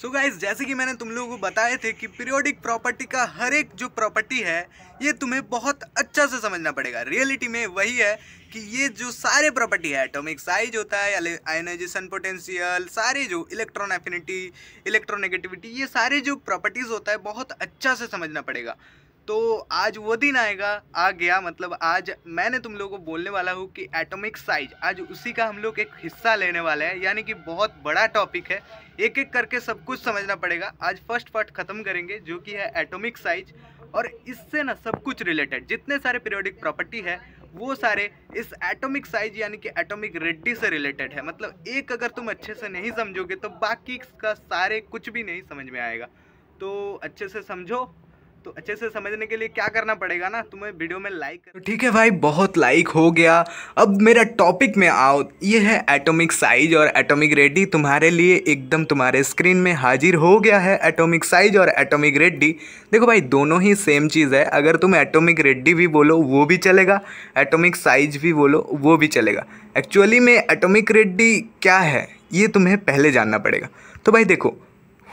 सो so guys जैसे कि मैंने तुम लोगों को बताए थे कि पीरियोडिक प्रॉपर्टी का हर एक जो प्रॉपर्टी है ये तुम्हें बहुत अच्छा से समझना पड़ेगा रियलिटी में वही है कि ये जो सारे प्रॉपर्टी है एटॉमिक साइज होता है आयोनाइजेशन पोटेंशियल सारे जो इलेक्ट्रॉन एफिनिटी इलेक्ट्रोनेगेटिविटी ये सारे जो प्रॉपर्टीज़ होता है बहुत अच्छा से समझना पड़ेगा तो आज वो दिन आएगा आ गया मतलब आज मैंने तुम लोगों को बोलने वाला हूँ कि एटॉमिक साइज आज उसी का हम लोग एक हिस्सा लेने वाले हैं यानी कि बहुत बड़ा टॉपिक है एक एक करके सब कुछ समझना पड़ेगा आज फर्स्ट पार्ट ख़त्म करेंगे जो कि है एटॉमिक साइज और इससे ना सब कुछ रिलेटेड जितने सारे पीरियोडिक प्रॉपर्टी है वो सारे इस एटॉमिक साइज यानी कि एटॉमिक रेड्डी से रिलेटेड है मतलब एक अगर तुम अच्छे से नहीं समझोगे तो बाकी का सारे कुछ भी नहीं समझ में आएगा तो अच्छे से समझो तो अच्छे से समझने के लिए क्या करना पड़ेगा ना तुम्हें वीडियो में लाइक तो ठीक है भाई बहुत लाइक हो गया अब मेरा टॉपिक में आओ ये है एटॉमिक साइज और एटॉमिक रेडी तुम्हारे लिए एकदम तुम्हारे स्क्रीन में हाजिर हो गया है एटॉमिक साइज और एटॉमिक रेडी देखो भाई दोनों ही सेम चीज़ है अगर तुम एटॉमिक रेडी भी बोलो वो भी चलेगा एटॉमिक साइज भी बोलो वो भी चलेगा एक्चुअली में एटोमिक रेडी क्या है ये तुम्हें पहले जानना पड़ेगा तो भाई देखो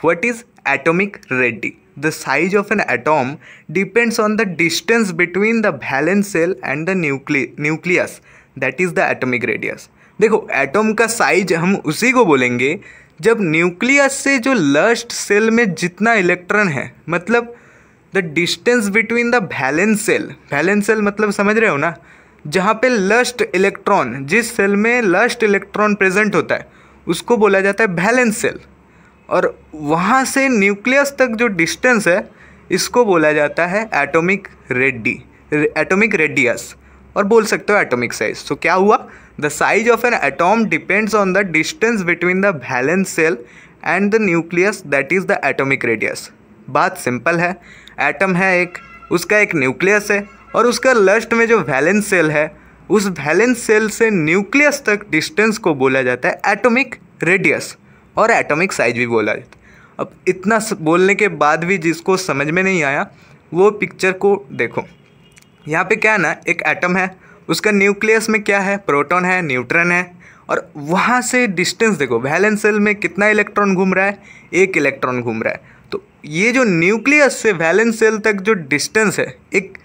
what is atomic radii The size of an atom depends on the distance between the valence cell and the nucleus that is the atomic radius. देखो एटम का साइज हम उसी को बोलेंगे जब न्यूक्लियस से जो लस्ट सेल में जितना इलेक्ट्रॉन है मतलब the distance between the valence shell valence shell मतलब समझ रहे हो ना जहाँ पे लस्ट इलेक्ट्रॉन जिस सेल में लस्ट इलेक्ट्रॉन प्रेजेंट होता है उसको बोला जाता है बैलेंस सेल और वहाँ से न्यूक्लियस तक जो डिस्टेंस है इसको बोला जाता है एटॉमिक रेडी एटॉमिक रेडियस और बोल सकते हो एटॉमिक साइज सो तो क्या हुआ the size of an atom depends on the distance between the valence shell and the nucleus that is the atomic radius बात सिंपल है एटम है एक उसका एक न्यूक्लियस है और उसका लस्ट में जो वैलेंस सेल है उस वैलेंस सेल से न्यूक्लियस तक डिस्टेंस को बोला जाता है एटॉमिक रेडियस और एटॉमिक साइज भी बोला जाता है अब इतना बोलने के बाद भी जिसको समझ में नहीं आया वो पिक्चर को देखो यहाँ पे क्या है ना एक एटम है उसका न्यूक्लियस में क्या है प्रोटॉन है न्यूट्रॉन है और वहाँ से डिस्टेंस देखो वैलेंस सेल में कितना इलेक्ट्रॉन घूम रहा है एक इलेक्ट्रॉन घूम रहा है तो ये जो न्यूक्लियस से वैलेंस सेल तक जो डिस्टेंस है एक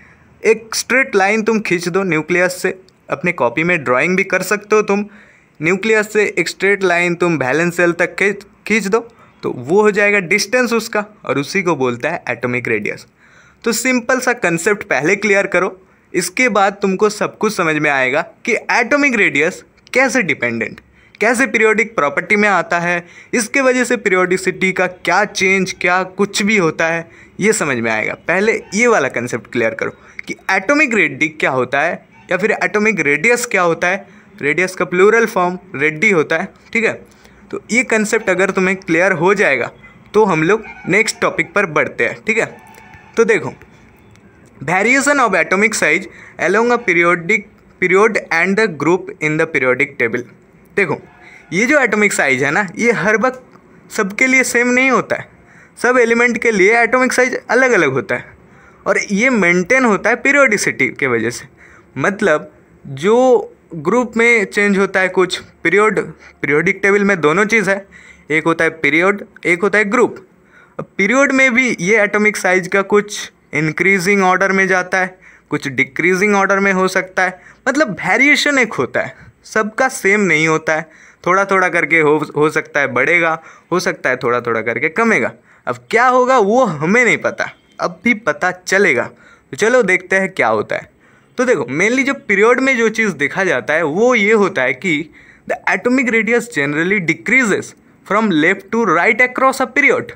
एक स्ट्रेट लाइन तुम खींच दो न्यूक्लियस से अपने कॉपी में ड्राइंग भी कर सकते हो तुम न्यूक्लियस से एक स्ट्रेट लाइन तुम बैलेंस सेल तक खींच खींच दो तो वो हो जाएगा डिस्टेंस उसका और उसी को बोलता है एटॉमिक रेडियस तो सिंपल सा कंसेप्ट पहले क्लियर करो इसके बाद तुमको सब कुछ समझ में आएगा कि एटॉमिक रेडियस कैसे डिपेंडेंट कैसे पीरियोडिक प्रॉपर्टी में आता है इसके वजह से पीरियोडिसिटी का क्या चेंज क्या कुछ भी होता है ये समझ में आएगा पहले ये वाला कंसेप्ट क्लियर करो कि एटॉमिक रेडिक क्या होता है या फिर एटॉमिक रेडियस क्या होता है रेडियस का प्लूरल फॉर्म रेड्डी होता है ठीक है तो ये कंसेप्ट अगर तुम्हें क्लियर हो जाएगा तो हम लोग नेक्स्ट टॉपिक पर बढ़ते हैं ठीक है तो देखो variation of atomic size along a periodic period and the group in the periodic table देखो ये जो एटॉमिक साइज है ना ये हर वक्त सबके लिए सेम नहीं होता है सब एलिमेंट के लिए एटॉमिक साइज अलग अलग होता है और ये मेंटेन होता है पीरियोडिसिटी के वजह से मतलब जो ग्रुप में चेंज होता है कुछ पीरियड पीरियोडिक टेबल में दोनों चीज़ है एक होता है पीरियड एक होता है ग्रुप पीरियड में भी ये एटॉमिक साइज का कुछ इंक्रीजिंग ऑर्डर में जाता है कुछ डिक्रीजिंग ऑर्डर में हो सकता है मतलब वेरिएशन एक होता है सबका सेम नहीं होता है थोड़ा थोड़ा करके हो हो सकता है बढ़ेगा हो सकता है थोड़ा थोड़ा करके कमेगा अब क्या होगा वो हमें नहीं पता अब भी पता चलेगा तो चलो देखते हैं क्या होता है तो देखो मेनली जो पीरियड में जो चीज़ देखा जाता है वो ये होता है कि the atomic radius generally decreases from left to right across a period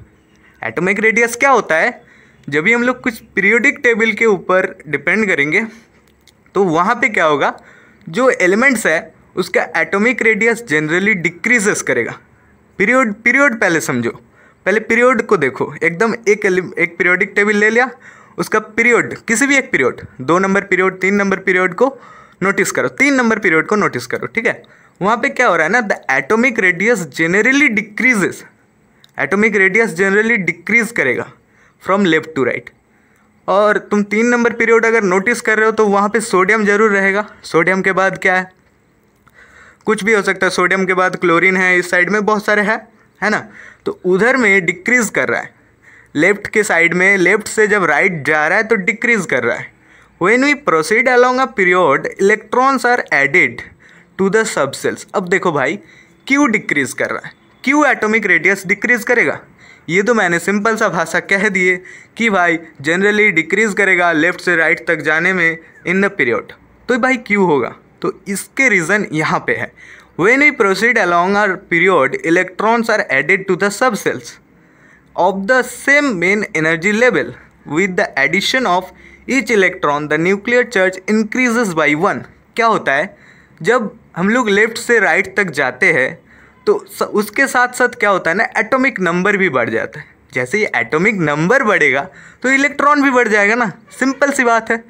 atomic radius क्या होता है जब भी हम लोग कुछ पीरियोडिक टेबल के ऊपर डिपेंड करेंगे तो वहाँ पे क्या होगा जो एलिमेंट्स है उसका एटॉमिक रेडियस जनरली डिक्रीजेस करेगा पीरियड पीरियड पहले समझो पहले पीरियड को देखो एकदम एक एक पीरियोडिक टेबल ले लिया उसका पीरियड किसी भी एक पीरियड दो नंबर पीरियड तीन नंबर पीरियड को नोटिस करो तीन नंबर पीरियड को नोटिस करो ठीक है वहाँ पे क्या हो रहा है ना the atomic radius generally decreases atomic radius generally decrease करेगा फ्रॉम लेफ्ट टू राइट और तुम तीन नंबर पीरियड अगर नोटिस कर रहे हो तो वहाँ पे सोडियम ज़रूर रहेगा सोडियम के बाद क्या है कुछ भी हो सकता है सोडियम के बाद क्लोरीन है इस साइड में बहुत सारे है है ना तो उधर में डिक्रीज कर रहा है लेफ्ट के साइड में लेफ्ट से जब राइट right जा रहा है तो डिक्रीज कर रहा है when we proceed along a period electrons are added to the sub shells अब देखो भाई क्यों डिक्रीज कर रहा है क्यों एटॉमिक रेडियस डिक्रीज करेगा ये तो मैंने सिंपल सा भाषा कह दिए कि भाई जनरली डिक्रीज करेगा लेफ्ट से राइट तक जाने में इन द पीरियड तो भाई क्यों होगा तो इसके रीज़न यहाँ पे है when we proceed along a period electrons are added to the sub shells of the same main energy level. With the addition of each electron, the nuclear charge increases by one क्या होता है जब हम लोग left से right तक जाते हैं तो उसके साथ साथ क्या होता है ना एटॉमिक नंबर भी बढ़ जाता है जैसे ये एटॉमिक नंबर बढ़ेगा तो इलेक्ट्रॉन भी बढ़ जाएगा ना सिंपल सी बात है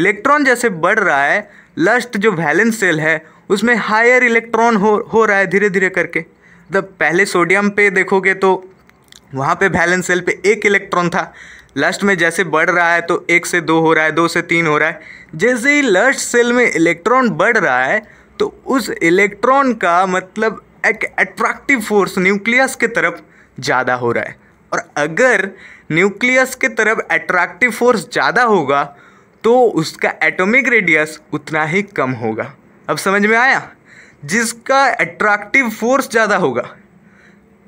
इलेक्ट्रॉन जैसे बढ़ रहा है लस्ट जो वैलेंस सेल है उसमें हायर इलेक्ट्रॉन हो हो रहा है धीरे धीरे करके जब पहले सोडियम पे देखोगे तो वहाँ पे वैलेंस सेल पे एक इलेक्ट्रॉन था लस्ट में जैसे बढ़ रहा है तो एक से दो हो रहा है दो से तीन हो रहा है जैसे ही लस्ट सेल में इलेक्ट्रॉन बढ़ रहा है तो उस इलेक्ट्रॉन का मतलब एक अट्रैक्टिव फोर्स न्यूक्लियस के तरफ ज़्यादा हो रहा है और अगर न्यूक्लियस के तरफ अट्रैक्टिव फोर्स ज़्यादा होगा तो उसका एटॉमिक रेडियस उतना ही कम होगा अब समझ में आया जिसका अट्रैक्टिव फोर्स ज़्यादा होगा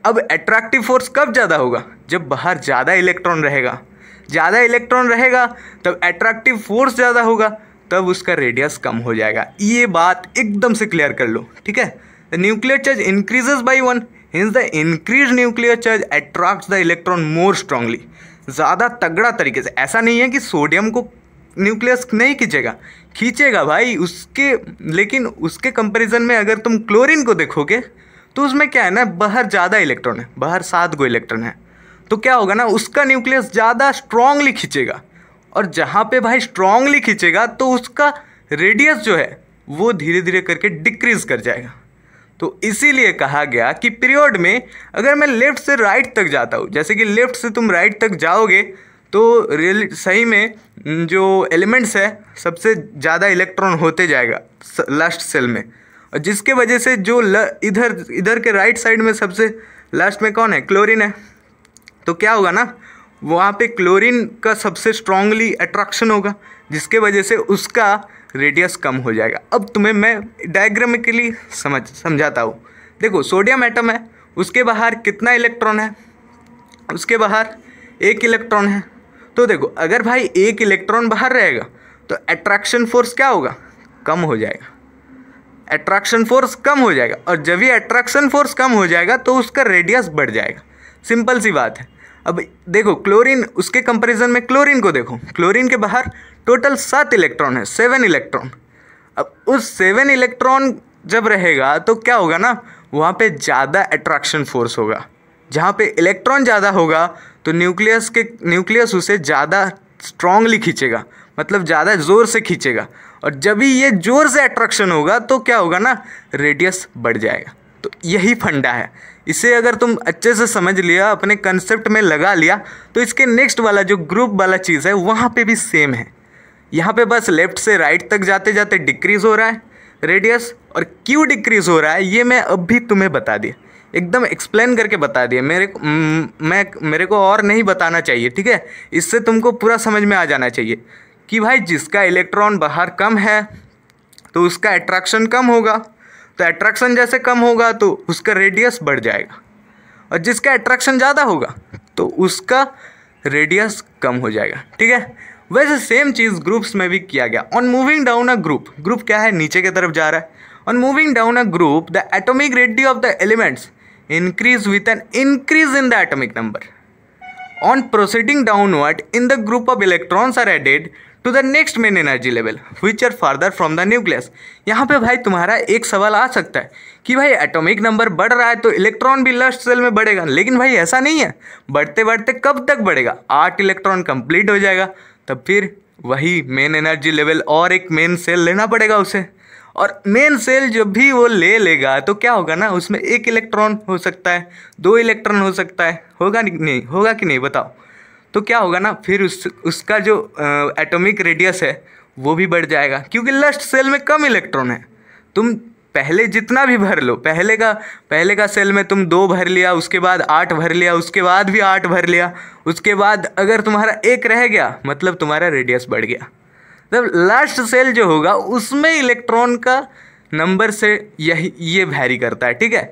अब एट्रैक्टिव फोर्स कब ज़्यादा होगा जब बाहर ज़्यादा इलेक्ट्रॉन रहेगा ज़्यादा इलेक्ट्रॉन रहेगा तब एट्रैक्टिव फोर्स ज़्यादा होगा तब उसका रेडियस कम हो जाएगा ये बात एकदम से क्लियर कर लो ठीक है the nuclear charge increases by one hence the increase nuclear charge attract the electron more strongly ज़्यादा तगड़ा तरीके से ऐसा नहीं है कि सोडियम को न्यूक्लियस नहीं खींचेगा खींचेगा भाई उसके लेकिन उसके कंपैरिजन में अगर तुम क्लोरीन को देखोगे तो उसमें क्या है ना बाहर ज़्यादा इलेक्ट्रॉन है बाहर सात गो इलेक्ट्रॉन है तो क्या होगा ना उसका न्यूक्लियस ज़्यादा स्ट्रांगली खींचेगा और जहाँ पे भाई स्ट्रांगली खींचेगा तो उसका रेडियस जो है वो धीरे धीरे करके डिक्रीज कर जाएगा तो इसीलिए कहा गया कि पीरियड में अगर मैं लेफ्ट से राइट तक जाता हूँ जैसे कि लेफ्ट से तुम राइट तक जाओगे तो रियल सही में जो एलिमेंट्स है सबसे ज़्यादा इलेक्ट्रॉन होते जाएगा लास्ट सेल में जिसके वजह से जो ल, इधर इधर के राइट साइड में सबसे लास्ट में कौन है क्लोरीन है तो क्या होगा ना वहाँ पे क्लोरीन का सबसे स्ट्रांगली अट्रैक्शन होगा जिसके वजह से उसका रेडियस कम हो जाएगा अब तुम्हें मैं डायग्रामिकली समझ समझाता हूँ देखो सोडियम एटम है उसके बाहर कितना इलेक्ट्रॉन है उसके बाहर एक इलेक्ट्रॉन है तो देखो अगर भाई एक इलेक्ट्रॉन बाहर रहेगा तो अट्रैक्शन फोर्स क्या होगा कम हो जाएगा अट्रैक्शन फोर्स कम हो जाएगा और जब ये अट्रैक्शन फोर्स कम हो जाएगा तो उसका रेडियस बढ़ जाएगा सिंपल सी बात है अब देखो क्लोरीन उसके कंपैरिजन में क्लोरीन को देखो क्लोरीन के बाहर टोटल सात इलेक्ट्रॉन है सेवन इलेक्ट्रॉन अब उस सेवन इलेक्ट्रॉन जब रहेगा तो क्या होगा ना वहाँ पे ज़्यादा अट्रैक्शन फोर्स होगा जहाँ पे इलेक्ट्रॉन ज़्यादा होगा तो न्यूक्लियस के न्यूक्लियस उसे ज़्यादा स्ट्रांगली खींचेगा मतलब ज़्यादा ज़ोर से खींचेगा और जब भी ये ज़ोर से अट्रैक्शन होगा तो क्या होगा ना रेडियस बढ़ जाएगा तो यही फंडा है इसे अगर तुम अच्छे से समझ लिया अपने कंसेप्ट में लगा लिया तो इसके नेक्स्ट वाला जो ग्रुप वाला चीज़ है वहाँ पे भी सेम है यहाँ पे बस लेफ्ट से राइट तक जाते जाते डिक्रीज़ हो रहा है रेडियस और क्यों डिक्रीज़ हो रहा है ये मैं अब भी तुम्हें बता दिया एकदम एक्सप्लेन करके बता दिया मेरे को मैं मेरे को और नहीं बताना चाहिए ठीक है इससे तुमको पूरा समझ में आ जाना चाहिए कि भाई जिसका इलेक्ट्रॉन बाहर कम है तो उसका एट्रैक्शन कम होगा तो एट्रैक्शन जैसे कम होगा तो उसका रेडियस बढ़ जाएगा और जिसका एट्रैक्शन ज़्यादा होगा तो उसका रेडियस कम हो जाएगा ठीक है वैसे सेम चीज़ ग्रुप्स में भी किया गया on moving down a group group क्या है नीचे की तरफ जा रहा है on moving down a group the atomic radii of the elements increase with an increase in the atomic number On proceeding downward in the group of electrons are added to the next main energy level which are farther from the nucleus यहाँ पे भाई तुम्हारा एक सवाल आ सकता है कि भाई एटॉमिक नंबर बढ़ रहा है तो इलेक्ट्रॉन भी लास्ट सेल में बढ़ेगा लेकिन भाई ऐसा नहीं है बढ़ते बढ़ते कब तक बढ़ेगा आठ इलेक्ट्रॉन कंप्लीट हो जाएगा तब फिर वही मेन एनर्जी लेवल और एक मेन सेल लेना पड़ेगा उसे और मेन सेल जब भी वो ले लेगा तो क्या होगा ना उसमें एक इलेक्ट्रॉन हो सकता है दो इलेक्ट्रॉन हो सकता है होगा नहीं होगा कि नहीं बताओ तो क्या होगा ना फिर उस उसका जो एटॉमिक रेडियस है वो भी बढ़ जाएगा क्योंकि लस्ट सेल में कम इलेक्ट्रॉन है तुम पहले जितना भी भर लो पहले का पहले का सेल में तुम दो भर लिया उसके बाद आठ भर लिया उसके बाद भी आठ भर लिया उसके बाद अगर तुम्हारा एक रह गया मतलब तुम्हारा रेडियस बढ़ गया मतलब लास्ट सेल जो होगा उसमें इलेक्ट्रॉन का नंबर से यही ये वैरी करता है ठीक है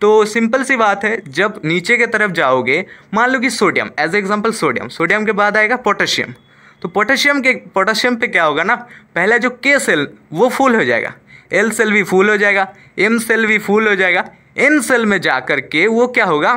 तो सिंपल सी बात है जब नीचे के तरफ जाओगे मान लो कि sodium as example sodium sodium के बाद आएगा पोटेशियम तो पोटेशियम के पोटेशियम पे क्या होगा ना पहला जो के सेल वो फुल हो जाएगा एल सेल भी फुल हो जाएगा एम सेल भी फुल हो जाएगा एन सेल में जा कर के वो क्या होगा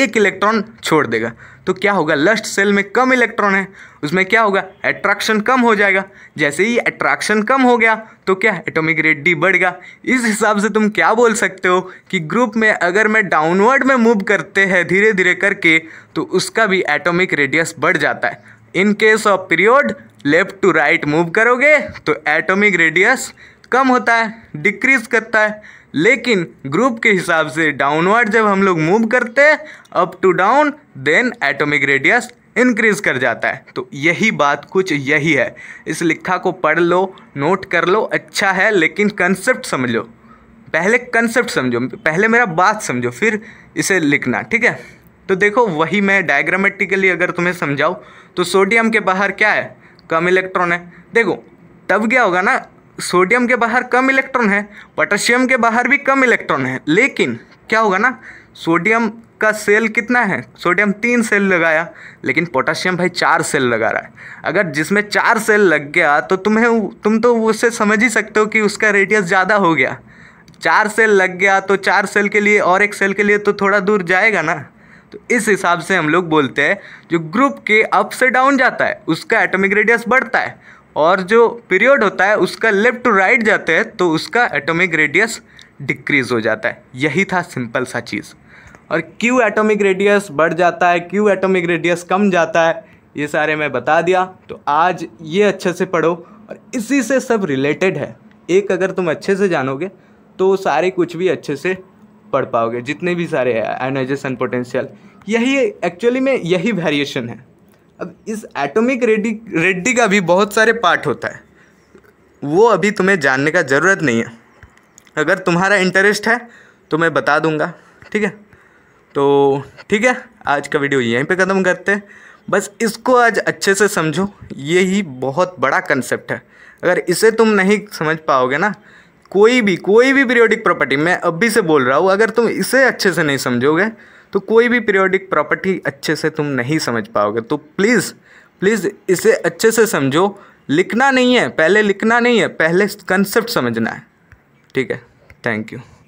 एक इलेक्ट्रॉन छोड़ देगा तो क्या होगा लस्ट सेल में कम इलेक्ट्रॉन है उसमें क्या होगा एट्रैक्शन कम हो जाएगा जैसे ही एट्रैक्शन कम हो गया तो क्या एटॉमिक रेट डी बढ़ गया इस हिसाब से तुम क्या बोल सकते हो कि ग्रुप में अगर मैं डाउनवर्ड में मूव करते हैं धीरे धीरे करके तो उसका भी एटोमिक रेडियस बढ़ जाता है in case of period left to right move करोगे तो एटॉमिक रेडियस कम होता है डिक्रीज करता है लेकिन ग्रुप के हिसाब से डाउनवर्ड जब हम लोग मूव करते हैं up to down then atomic radius increase कर जाता है तो यही बात कुछ यही है इस लिखा को पढ़ लो नोट कर लो अच्छा है लेकिन कंसेप्ट समझ लो पहले कंसेप्ट समझो पहले मेरा बात समझो फिर इसे लिखना ठीक है तो देखो वही मैं डायग्रामेटिकली अगर तुम्हें समझाऊँ तो सोडियम के बाहर क्या है कम इलेक्ट्रॉन है देखो तब क्या होगा ना सोडियम के बाहर कम इलेक्ट्रॉन है पोटेशियम के बाहर भी कम इलेक्ट्रॉन है लेकिन क्या होगा ना सोडियम का सेल कितना है सोडियम तीन सेल लगाया लेकिन पोटेशियम भाई चार सेल लगा रहा है अगर जिसमें चार सेल लग गया तो तुम्हें तुम तो उससे समझ ही सकते हो कि उसका रेडियस ज़्यादा हो गया चार सेल लग गया तो चार सेल के लिए और एक सेल के लिए तो थोड़ा दूर जाएगा ना तो इस हिसाब से हम लोग बोलते हैं जो ग्रुप के अप से डाउन जाता है उसका एटॉमिक रेडियस बढ़ता है और जो पीरियड होता है उसका लेफ्ट टू राइट जाते हैं तो उसका एटॉमिक रेडियस डिक्रीज हो जाता है यही था सिंपल सा चीज़ और क्यों एटॉमिक रेडियस बढ़ जाता है क्यों एटॉमिक रेडियस कम जाता है ये सारे मैं बता दिया तो आज ये अच्छे से पढ़ो और इसी से सब रिलेटेड है एक अगर तुम अच्छे से जानोगे तो सारे कुछ भी अच्छे से पढ़ पाओगे जितने भी सारे आयोनाइजेशन पोटेंशियल यही एक्चुअली में यही वेरिएशन है अब इस एटॉमिक रेडी रेड्डी का भी बहुत सारे पार्ट होता है वो अभी तुम्हें जानने का ज़रूरत नहीं है अगर तुम्हारा इंटरेस्ट है तो मैं बता दूंगा ठीक है तो ठीक है आज का वीडियो यहीं पे ख़त्म करते हैं बस इसको आज अच्छे से समझो ये ही बहुत बड़ा कंसेप्ट है अगर इसे तुम नहीं समझ पाओगे ना कोई भी कोई भी पीरियोडिक प्रॉपर्टी मैं अभी से बोल रहा हूँ अगर तुम इसे अच्छे से नहीं समझोगे तो कोई भी पीरियोडिक प्रॉपर्टी अच्छे से तुम नहीं समझ पाओगे तो प्लीज़ प्लीज़ इसे अच्छे से समझो लिखना नहीं है पहले लिखना नहीं है पहले कंसेप्ट समझना है ठीक है थैंक यू